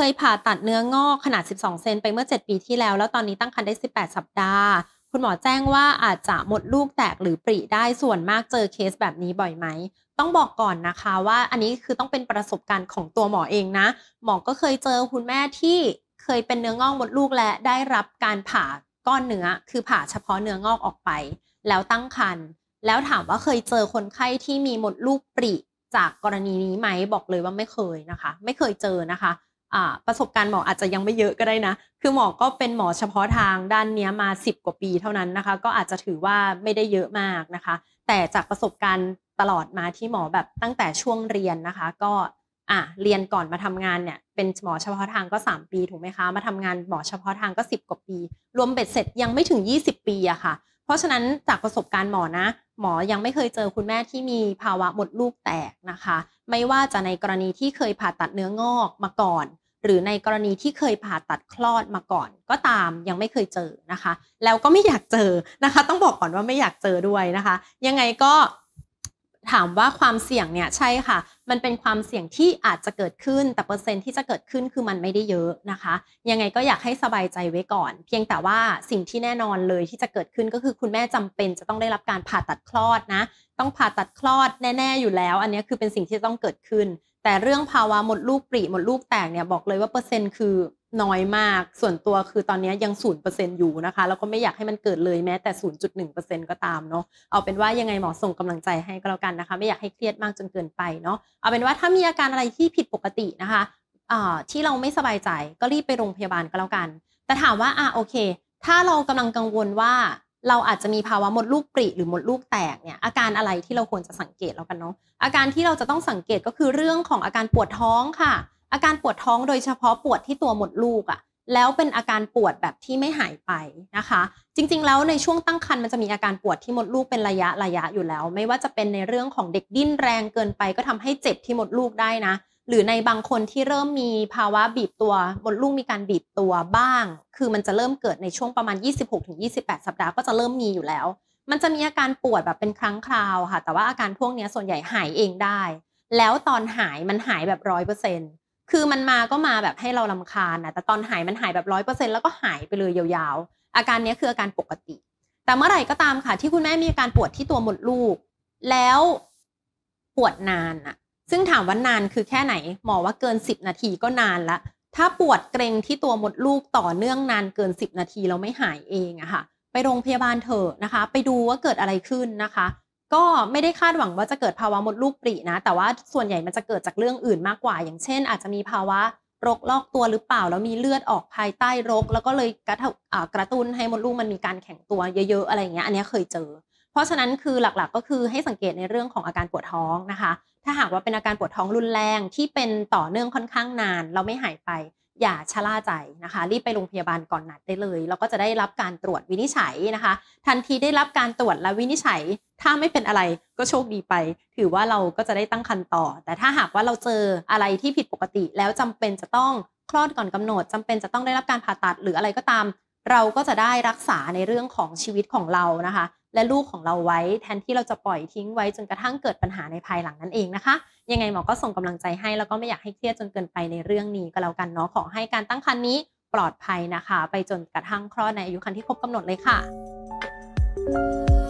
คยผ่าตัดเนื้องอกขนาด 12 เซนไปเมื่อ 7 ปีที่แล้ว แล้วตอนนี้ตั้งครรภ์ได้ 18 สัปดาห์ คุณหมอแจ้งว่าอาจจะมดลูกแตกหรือปริได้ส่วนมาก เจอเคสแบบนี้บ่อยไหม ต้องบอกก่อนนะคะว่าอันนี้คือต้องเป็นประสบการณ์ของตัวหมอเองนะ หมอก็เคยเจอคุณแม่ที่เคยเป็นเนื้องอกมดลูก และได้รับการผ่าก้อนเนื้อ คือผ่าเฉพาะเนื้องอกออกไป แล้วตั้งครรภ์แล้วถามว่าเคยเจอคนไข้ที่มีมดลูกปริจากกรณีนี้ไหม บอกเลยว่าไม่เคยนะคะ ไม่เคยเจอนะคะประสบการณ์หมออาจจะยังไม่เยอะก็ได้นะ คือหมอก็เป็นหมอเฉพาะทางด้านนี้มา 10 กว่าปี เท่านั้นนะคะ ก็อาจจะถือว่าไม่ได้เยอะมากนะคะ แต่จากประสบการณ์ตลอดมาที่หมอแบบตั้งแต่ช่วงเรียนนะคะ ก็อ่ะเรียนก่อนมาทำงานเนี่ยเป็นหมอเฉพาะทางก็ 3 ปี ถูกไหมคะ มาทำงานหมอเฉพาะทางก็ 10 กว่าปี รวมเบ็ดเสร็จยังไม่ถึง 20 ปีอะคะ่ะ เพราะฉะนั้นจากประสบการณ์หมอนะ หมอยังไม่เคยเจอคุณแม่ที่มีภาวะหมดลูกแตกนะคะ ไม่ว่าจะในกรณีที่เคยผ่าตัดเนื้องอกมาก่อนหรือในกรณีที่เคยผ่าตัดคลอดมาก่อนก็ตามยังไม่เคยเจอนะคะ แล้วก็ไม่อยากเจอนะคะ ต้องบอกก่อนว่าไม่อยากเจอด้วยนะคะ ยังไงก็ถามว่าความเสี่ยงเนี่ยใช่ค่ะมันเป็นความเสี่ยงที่อาจจะเกิดขึ้น แต่เปอร์เซ็นต์ที่จะเกิดขึ้นคือมันไม่ได้เยอะนะคะ ยังไงก็อยากให้สบายใจไว้ก่อน เพียงแต่ว่าสิ่งที่แน่นอนเลยที่จะเกิดขึ้นก็คือคุณแม่จำเป็นจะต้องได้รับการผ่าตัดคลอดนะ ต้องผ่าตัดคลอดแน่ๆอยู่แล้ว อันนี้คือเป็นสิ่งที่ต้องเกิดขึ้น แต่เรื่องภาวะหมดลูกปรีหมดลูกแตกเนี่ยบอกเลยว่าเปอร์เซ็นต์คือน้อยมาก ส่วนตัวคือตอนนี้ยังศูนเปอร์เซ็นอยู่นะคะแล้วก็ไม่อยากให้มันเกิดเลยแม้แต่ศูนย์จุดหนึ่งเปอร์เซ็นก็ตามเนาะเอาเป็นว่ายังไงหมอส่งกำลังใจให้ก็แล้วกันนะคะ ไม่อยากให้เครียดมากจนเกินไปเนาะเอาเป็นว่าถ้ามีอาการอะไรที่ผิดปกตินะคะที่เราไม่สบายใจก็รีบไปโรงพยาบาลก็แล้วกัน แต่ถามว่า อ่ะโอเค ถ้าเรากำลังกังวลว่า เราอาจจะมีภาวะหมดลูกปริหรือหมดลูกแตกเนี่ยอาการอะไรที่เราควรจะสังเกตแล้วกันเนาะอาการที่เราจะต้องสังเกตก็คือเรื่องของอาการปวดท้องค่ะ อาการปวดท้องโดยเฉพาะปวดที่ตัวหมดลูกอะ่ะแล้วเป็นอาการปวดแบบที่ไม่หายไปนะคะ จริงๆ แล้วในช่วงตั้งครรภ์มันจะมีอาการปวดที่มดลูกเป็นระยะระยะอยู่แล้ว ไม่ว่าจะเป็นในเรื่องของเด็กดิ้นแรงเกินไปก็ทำให้เจ็บที่มดลูกได้นะ หรือในบางคนที่เริ่มมีภาวะบีบตัวมดลูกมีการบีบตัวบ้าง คือมันจะเริ่มเกิดในช่วงประมาณ 26-28สัปดาห์ก็จะเริ่มมีอยู่แล้ว มันจะมีอาการปวดแบบเป็นครั้งคราวค่ะ แต่ว่าอาการพวกนี้ส่วนใหญ่หายเองได้แล้วตอนหายมันหายแบบร้อยเปอร์เซ็นต์คือมันมาก็มาแบบให้เราลำคาญนะแต่ตอนหายมันหายแบบร้อยเปอร์เซ็นแล้วก็หายไปเลยยาวๆ อาการนี้คืออาการปกติ แต่เมื่อไหร่ก็ตามค่ะที่คุณแม่มีอาการปวดที่ตัวหมดลูก แล้วปวดนานอะซึ่งถามว่านานคือแค่ไหน หมอว่าเกินสิบนาทีก็นานละ ถ้าปวดเกรงที่ตัวหมดลูกต่อเนื่องนานเกินสิบนาทีเราไม่หายเองอะค่ะ ไปโรงพยาบาลเถอะนะคะ ไปดูว่าเกิดอะไรขึ้นนะคะก็ไม่ได้คาดหวังว่าจะเกิดภาวะมดลูกปรีนะ แต่ว่าส่วนใหญ่มันจะเกิดจากเรื่องอื่นมากกว่า อย่างเช่นอาจจะมีภาวะรกลอกตัวหรือเปล่า แล้วมีเลือดออกภายใต้รก แล้วก็เลยกระกระตุ้นให้มดลูกมันมีการแข็งตัวเยอะๆอะไรเงี้ยอันนี้เคยเจอ เพราะฉะนั้นคือหลัก ๆก็คือให้สังเกตในเรื่องของอาการปวดท้องนะคะ ถ้าหากว่าเป็นอาการปวดท้องรุนแรงที่เป็นต่อเนื่องค่อนข้างนานเราไม่หายไปอย่าชะล่าใจนะคะ รีบไปโรงพยาบาลก่อนนัดได้เลยแล้วก็จะได้รับการตรวจวินิจฉัยนะคะ ทันทีได้รับการตรวจและวินิจฉัย ถ้าไม่เป็นอะไรก็โชคดีไป ถือว่าเราก็จะได้ตั้งครรภ์ต่อ แต่ถ้าหากว่าเราเจออะไรที่ผิดปกติ แล้วจำเป็นจะต้องคลอดก่อนกำหนด จำเป็นจะต้องได้รับการผ่าตัดหรืออะไรก็ตามเราก็จะได้รักษาในเรื่องของชีวิตของเรานะคะ และลูกของเราไว้แทนที่เราจะปล่อยทิ้งไว้จนกระทั่งเกิดปัญหาในภายหลังนั่นเองนะคะ ยังไงหมอก็ส่งกำลังใจให้แล้วก็ไม่อยากให้เครียดจนเกินไปในเรื่องนี้ก็แล้วกันเนาะขอให้การตั้งครรภ์นี้ปลอดภัยนะคะ ไปจนกระทั่งคลอดในอายุครรภ์ที่ครบกำหนดเลยค่ะ